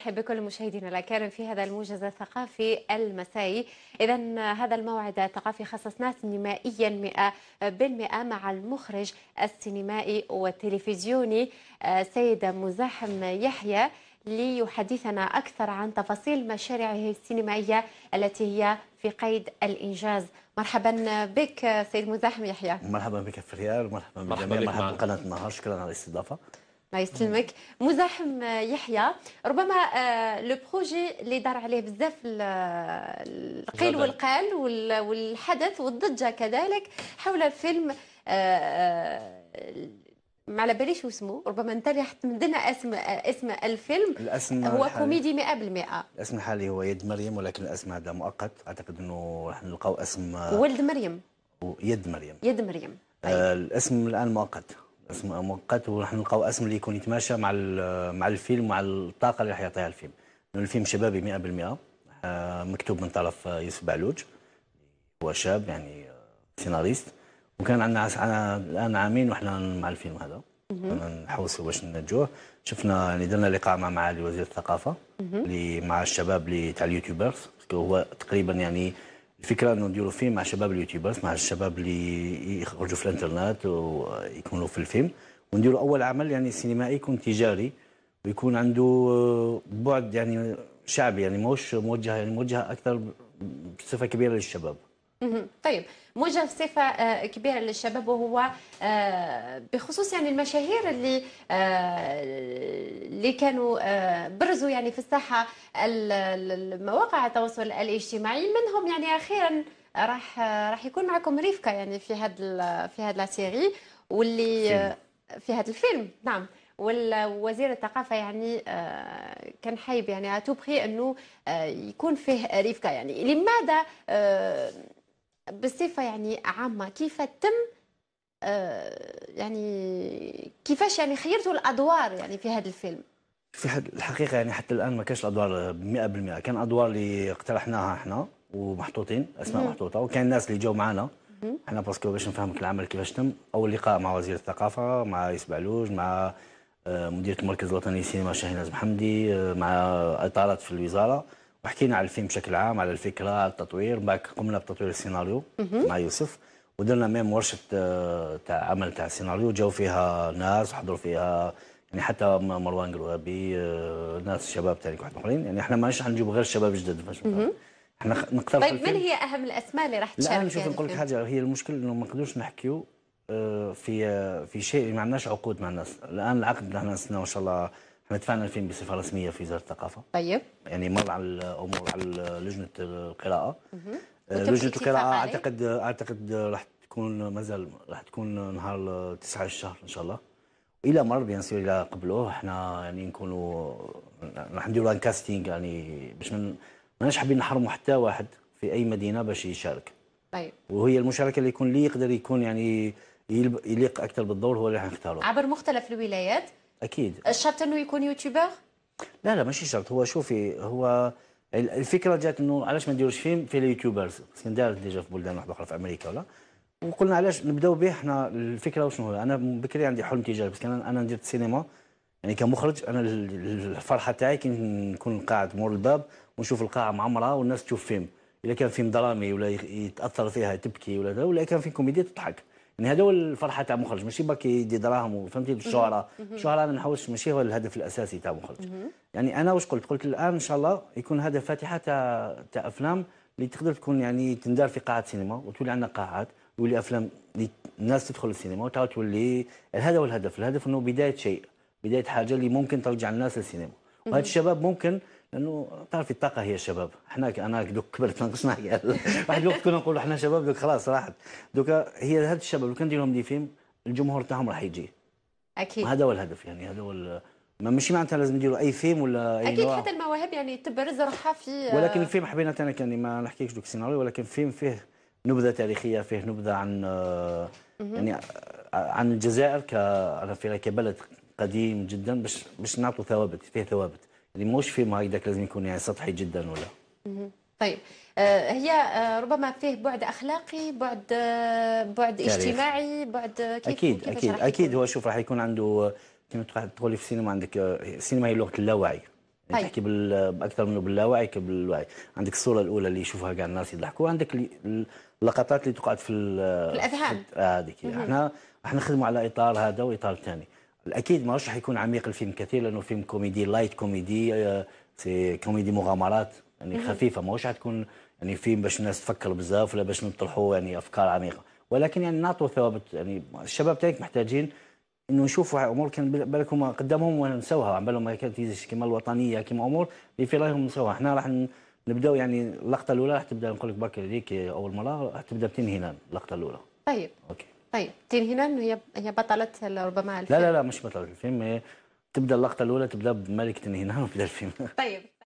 مرحبا بكل مشاهدينا الكرام في هذا الموجز الثقافي المسائي إذا هذا الموعد الثقافي خصصناه سينمائيا 100% مع المخرج السينمائي والتلفزيوني آه، سيد مزاحم يحيى ليحدثنا أكثر عن تفاصيل مشاريعه السينمائية التي هي في قيد الإنجاز مرحبا بك سيد مزاحم يحيى مرحبا بك في الريال مرحبا بك مرحبا بقناة النهار شكرا على الاستضافة الله يسلمك مزاحم يحيى ربما لو آه، بروجي اللي دار عليه بزاف القيل والقال والحدث والضجه كذلك حول فيلم آه، آه، ما على باليش اسمه ربما انت اللي من لنا اسم اسم الفيلم الاسم هو الحالي. كوميدي 100% الاسم الحالي هو يد مريم ولكن الاسم هذا مؤقت اعتقد انه راح نلقاو اسم ولد مريم يد مريم يد مريم أيوة. آه الاسم الان مؤقت اسم مؤقت وراح نلقاو اسم اللي يكون يتماشى مع مع الفيلم ومع الطاقه اللي راح يعطيها الفيلم الفيلم شبابي 100% آه، مكتوب من طرف آه، يوسف بعلوج هو شاب يعني آه، سيناريست وكان عندنا الان عامين وحنا مع الفيلم هذا نحوسوا باش ننجوه شفنا يعني درنا لقاء مع معالي وزير الثقافه اللي مع الشباب اللي تاع اليوتيوبرز هو تقريبا يعني الفكره انه نديروا فيلم مع شباب اليوتيوبرز مع الشباب اللي يخرجوا في الانترنت ويكونوا في الفيلم ونديروا اول عمل يعني سينمائي يكون تجاري ويكون عنده بعد يعني شعبي يعني موش موجه يعني موجه اكثر بصفه كبيره للشباب طيب موجه صفة آه، كبيرة للشباب وهو آه، بخصوص يعني المشاهير اللي آه، اللي كانوا برزوا يعني في الساحة المواقع التواصل الاجتماعي منهم يعني أخيرا راح راح يكون معكم ريفكا يعني في هذا في هذا السيري واللي في هذا الفيلم نعم والوزير الثقافه يعني كان حايب يعني اتوبخي انه يكون فيه ريفكا يعني لماذا بصفه يعني عامه كيف تم آه، يعني كيفاش يعني خيرتوا الادوار يعني في هذا الفيلم في الحقيقه يعني حتى الان ما كانش الادوار 100% كان ادوار اللي اقترحناها احنا ومحطوطين اسماء محطوطه وكان الناس اللي جاوا معنا احنا باسكو باش نفهمك العمل كيفاش تم اول لقاء مع وزير الثقافه مع يوسف بعلوج مع آه، مديرة المركز الوطني للسينما شاهيناز محمدي آه، مع إطارات في الوزاره وحكينا على الفيلم بشكل عام على الفكره على التطوير باك قمنا بتطوير السيناريو مع يوسف ودرنا ميم ورشه آه، تاع عمل تاع السيناريو جاو فيها ناس وحضروا فيها يعني حتى مروان قروابي آه، ناس شباب تاعي واحد اخرين يعني احنا ماناش نجيب غير شباب جدد احنا نقترح طيب من هي اهم الاسماء اللي راح تشارك لا انا شوف نقول لك حاجه هي المشكل انه ما نقدروش نحكيو آه، في في شيء ما عندناش عقود مع الناس الان العقد احنا نستناو ان شاء الله احنا دفعنا الفيلم بصفه رسميه في وزاره الثقافه طيب يعني مر على الامور على لجنه القراءه آه، لجنه القراءه اعتقد اعتقد راح تكون مازال راح تكون نهار 9 الشهر ان شاء الله الى مر بيان سور الى قبلوه احنا يعني نكونوا راح نديروا كاستينغ يعني باش ما ماناش حابين نحرموا حتى واحد في اي مدينه باش يشارك طيب وهي المشاركه اللي يكون لي يقدر يكون يعني يليق اكثر بالدور هو اللي راح نختاره عبر مختلف الولايات اكيد الشرط انه يكون يوتيوبر لا لا ماشي شرط هو شوفي هو الفكره جات انه علاش ما نديروش فيلم في اليوتيوبرز دار ديجا في بلدان واحده اخرى في امريكا ولا وقلنا علاش نبداو به احنا الفكره وشنو هو انا بكري عندي حلم تجاري بس انا انا ندير السينما يعني كمخرج انا الفرحه تاعي كي نكون قاعد مور الباب ونشوف القاعه معمره والناس تشوف فيلم اذا كان فيلم درامي ولا يتاثر فيها تبكي ولا ولا كان فيلم كوميدي تضحك من هدول الفرحه تاع مخرج ماشي بركي يدي دراهم وفهمتي الشهره الشهره انا نحوسش ماشي هو الهدف الاساسي تاع مخرج يعني انا واش قلت قلت الان ان شاء الله يكون هذا فاتحه تاع تاع افلام اللي تقدر تكون يعني تندار في قاعه سينما وتولي عندنا قاعات تولي افلام اللي الناس تدخل السينما وتعاود تولي هذا هو الهدف الهدف انه بدايه شيء بدايه حاجه اللي ممكن ترجع الناس للسينما وهذا الشباب ممكن لانه تعرفي الطاقه هي الشباب حنا انا دوك كبرت ناقصنا واحد الوقت كنا نقولوا حنا شباب دوك خلاص راحت دوكا هي هاد الشباب لو كان نديرهم دي فيلم الجمهور تاعهم راح يجي اكيد هذا هو الهدف يعني هذا هو ما ماشي معناتها لازم نديروا اي فيلم ولا اي اكيد نوع. حتى المواهب يعني تبرز روحها في ولكن الفيلم حبينا انا يعني ما نحكيش دوك السيناريو ولكن فيلم فيه نبذه تاريخيه فيه نبذه عن يعني عن الجزائر ك كبلد قديم جدا باش باش نعطوا ثوابت فيه ثوابت اللي يعني موش في هيداك لازم يكون يعني سطحي جدا ولا طيب آه، هي آه، ربما فيه بعد اخلاقي بعد آه، بعد تاريخ. اجتماعي بعد كيف اكيد كيف اكيد اكيد هو شوف راح يكون عنده كما تقولي في السينما عندك السينما هي لغه اللاوعي يعني طيب. تحكي باكثر منه باللاوعي كبالوعي عندك الصوره الاولى اللي يشوفها كاع الناس يضحكوا عندك اللقطات اللي تقعد في, في الاذهان هذيك احنا راح نخدموا على اطار هذا واطار ثاني اكيد ماهوش راح يكون عميق الفيلم كثير لانه فيلم كوميدي لايت كوميدي آه، سي كوميدي مغامرات يعني خفيفه ماهوش راح تكون يعني فيلم باش الناس تفكر بزاف ولا باش نطرحوا يعني افكار عميقه ولكن يعني نعطوا ثوابت يعني الشباب تاعك محتاجين انه نشوفوا امور كان بالك هما قدامهم ونسوها على بالهم كانت كيما الوطنيه كيما امور اللي في رايهم نسوها احنا راح نبداو يعني اللقطه الاولى راح تبدا نقول لك برك هذيك اول مره راح تبدا تنهي اللقطه الاولى طيب اوكي طيب تين هي هي بطلة ربما الفيلم لا لا لا مش بطلة الفيلم هي تبدا اللقطة الأولى تبدا بملكة هنان وبدا الفيلم طيب